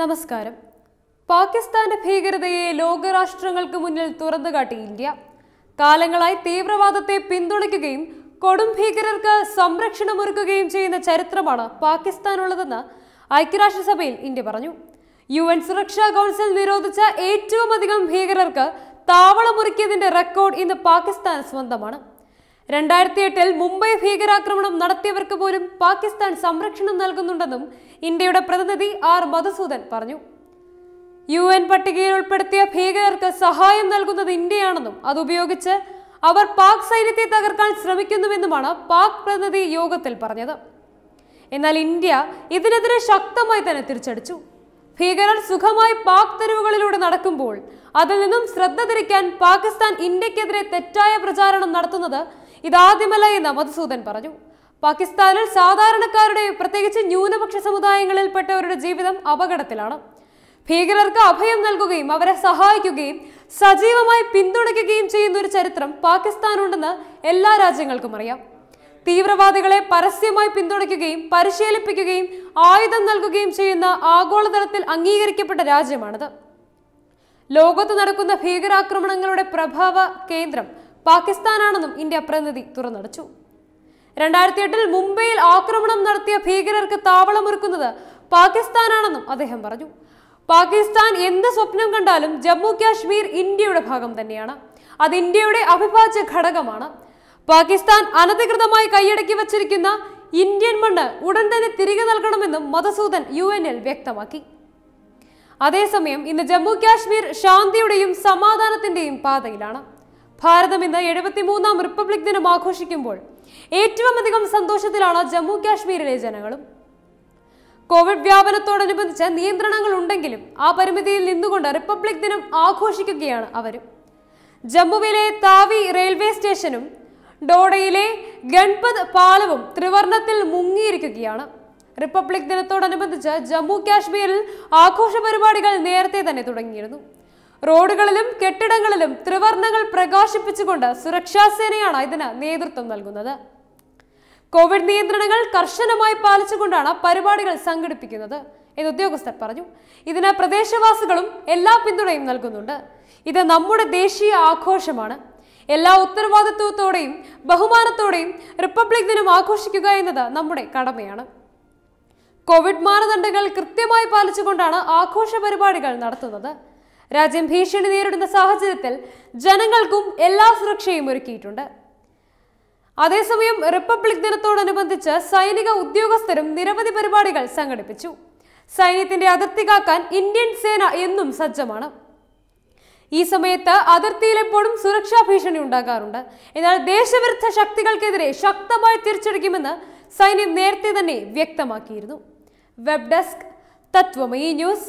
നമസ്കാരം പാകിസ്ഥാന്റെ ഭീകരതയെ ലോകരാഷ്ട്രങ്ങൾക്ക് മുന്നിൽ തുറന്നുകാട്ടി ഇന്ത്യ കാലങ്ങളായി തീവ്രവാദത്തെ പിന്തുണയ്ക്കുകയും കൊടും ഭീകരർക്ക് സംരക്ഷണമൊരുക്കുകയും ചെയ്യുന്ന ചരിത്രമാണ് പാകിസ്ഥാനുള്ളതെന്ന് ഐക്യരാഷ്ട്രസഭയിൽ ഇന്ത്യ പറഞ്ഞു യു എൻ സുരക്ഷാ കൗൺസിൽ നിരോധിച്ച ഏറ്റവും അധികം ഭീകരർക്ക് താവളമൊരുക്കിയതിന്റെ റെക്കോർഡ് ഇന്ന് പാകിസ്ഥാൻ സ്വന്തമാണ് രണ്ടായിരത്തി എട്ടിൽ മുംബൈ ഭീകരാക്രമണം നടത്തിയവർക്ക് പോലും പാകിസ്ഥാൻ സംരക്ഷണം നൽകുന്നുണ്ടെന്നും ഇന്ത്യയുടെ പ്രതിനിധി ആർ മധുസൂദൻ പറഞ്ഞു യു എൻ പട്ടികയിൽ ഉൾപ്പെടുത്തിയ ഭീകരർക്ക് സഹായം നൽകുന്നത് ഇന്ത്യയാണെന്നും അതുപയോഗിച്ച് അവർ പാക് സൈന്യത്തെ തകർക്കാൻ ശ്രമിക്കുന്നുവെന്നുമാണ് പാക് പ്രതിനിധി യോഗത്തിൽ പറഞ്ഞത് എന്നാൽ ഇന്ത്യ ഇതിനെതിരെ ശക്തമായി തന്നെ തിരിച്ചടിച്ചു ഭീകരർ സുഖമായി പാക് തെരുവുകളിലൂടെ നടക്കുമ്പോൾ അതിൽ നിന്നും ശ്രദ്ധ തിരിക്കാൻ പാകിസ്ഥാൻ ഇന്ത്യക്കെതിരെ തെറ്റായ പ്രചാരണം നടത്തുന്നത് ഇതാദ്യമല്ല എന്ന് മധുസൂദൻ പറഞ്ഞു പാകിസ്ഥാനിൽ സാധാരണക്കാരുടെ പ്രത്യേകിച്ച് ന്യൂനപക്ഷ സമുദായങ്ങളിൽപ്പെട്ടവരുടെ ജീവിതം അപകടത്തിലാണ് ഭീകരർക്ക് അഭയം നൽകുകയും അവരെ സഹായിക്കുകയും സജീവമായി പിന്തുണയ്ക്കുകയും ചെയ്യുന്ന ഒരു ചരിത്രം പാകിസ്ഥാനുണ്ടെന്ന് എല്ലാ രാജ്യങ്ങൾക്കും അറിയാം തീവ്രവാദികളെ പരസ്യമായി പിന്തുണയ്ക്കുകയും പരിശീലിപ്പിക്കുകയും ആയുധം നൽകുകയും ചെയ്യുന്ന ആഗോളതലത്തിൽ അംഗീകരിക്കപ്പെട്ട രാജ്യമാണിത് ലോകത്ത് നടക്കുന്ന ഭീകരാക്രമണങ്ങളുടെ പ്രഭാവ കേന്ദ്രം പാകിസ്ഥാനാണെന്നും ഇന്ത്യ പ്രതിനിധി തുറന്നടച്ചു രണ്ടായിരത്തി എട്ടിൽ മുംബൈയിൽ ആക്രമണം നടത്തിയ ഭീകരർക്ക് താവളമൊരുക്കുന്നത് പാകിസ്ഥാനാണെന്നും അദ്ദേഹം പറഞ്ഞു പാകിസ്ഥാൻ എന്ത് സ്വപ്നം കണ്ടാലും ജമ്മു കാശ്മീർ ഇന്ത്യയുടെ ഭാഗം തന്നെയാണ് അത് ഇന്ത്യയുടെ അവിഭാജ്യ ഘടകമാണ് പാകിസ്ഥാൻ അനധികൃതമായി കൈയടക്കി വച്ചിരിക്കുന്ന ഇന്ത്യൻ മണ്ണ് ഉടൻ തന്നെ തിരികെ നൽകണമെന്നും മധുസൂദൻ യു എൻ വ്യക്തമാക്കി അതേസമയം ഇന്ന് ജമ്മു കാശ്മീർ ശാന്തിയുടെയും സമാധാനത്തിന്റെയും പാതയിലാണ് ഭാരതം ഇന്ന് എഴുപത്തിമൂന്നാം റിപ്പബ്ലിക് ദിനം ആഘോഷിക്കുമ്പോൾ ഏറ്റവും അധികം സന്തോഷത്തിലാണ് ജമ്മു കാശ്മീരിലെ ജനങ്ങളും കോവിഡ് വ്യാപനത്തോടനുബന്ധിച്ച് നിയന്ത്രണങ്ങൾ ഉണ്ടെങ്കിലും ആ പരിമിതിയിൽ നിന്നുകൊണ്ട് റിപ്പബ്ലിക് ദിനം ആഘോഷിക്കുകയാണ് അവരും ജമ്മുവിലെ താവി റെയിൽവേ സ്റ്റേഷനും ഡോഡയിലെ ഗൺപത് പാലവും ത്രിവർണത്തിൽ മുങ്ങിയിരിക്കുകയാണ് റിപ്പബ്ലിക് ദിനത്തോടനുബന്ധിച്ച് ജമ്മു കാശ്മീരിൽ ആഘോഷ പരിപാടികൾ നേരത്തെ തന്നെ തുടങ്ങിയിരുന്നു റോഡുകളിലും കെട്ടിടങ്ങളിലും ത്രിവർണ്ണങ്ങൾ പ്രകാശിപ്പിച്ചുകൊണ്ട് സുരക്ഷാസേനയാണ് ഇതിന് നേതൃത്വം നൽകുന്നത് കോവിഡ് നിയന്ത്രണങ്ങൾ കർശനമായി പാലിച്ചുകൊണ്ടാണ് പരിപാടികൾ സംഘടിപ്പിക്കുന്നത് എന്ന് ഉദ്യോഗസ്ഥർ പറഞ്ഞു ഇതിന് പ്രദേശവാസികളും എല്ലാ പിന്തുണയും നൽകുന്നുണ്ട് ഇത് നമ്മുടെ ദേശീയ ആഘോഷമാണ് എല്ലാ ഉത്തരവാദിത്വത്തോടെയും ബഹുമാനത്തോടെയും റിപ്പബ്ലിക് ദിനം ആഘോഷിക്കുക എന്നത് നമ്മുടെ കടമയാണ് കോവിഡ് മാനദണ്ഡങ്ങൾ കൃത്യമായി പാലിച്ചുകൊണ്ടാണ് ആഘോഷ പരിപാടികൾ നടത്തുന്നത് രാജ്യം ഭീഷണി നേരിടുന്ന സാഹചര്യത്തിൽ ജനങ്ങൾക്കും എല്ലാ സുരക്ഷയും ഒരുക്കിയിട്ടുണ്ട് അതേസമയം റിപ്പബ്ലിക് ദിനത്തോടനുബന്ധിച്ച് സൈനിക ഉദ്യോഗസ്ഥരും നിരവധി പരിപാടികൾ സംഘടിപ്പിച്ചു സൈന്യത്തിന്റെ അതിർത്തി കാക്കാൻ ഇന്ത്യൻ സേന എന്നും സജ്ജമാണ് ഈ സമയത്ത് അതിർത്തിയിലെപ്പോഴും സുരക്ഷാ ഭീഷണി ഉണ്ടാകാറുണ്ട് എന്നാൽ ദേശവിരുദ്ധ ശക്തികൾക്കെതിരെ ശക്തമായി തിരിച്ചടിക്കുമെന്ന് സൈന്യം നേരത്തെ തന്നെ വ്യക്തമാക്കിയിരുന്നു വെബ് ഡെസ്ക് തത്വമയി ന്യൂസ്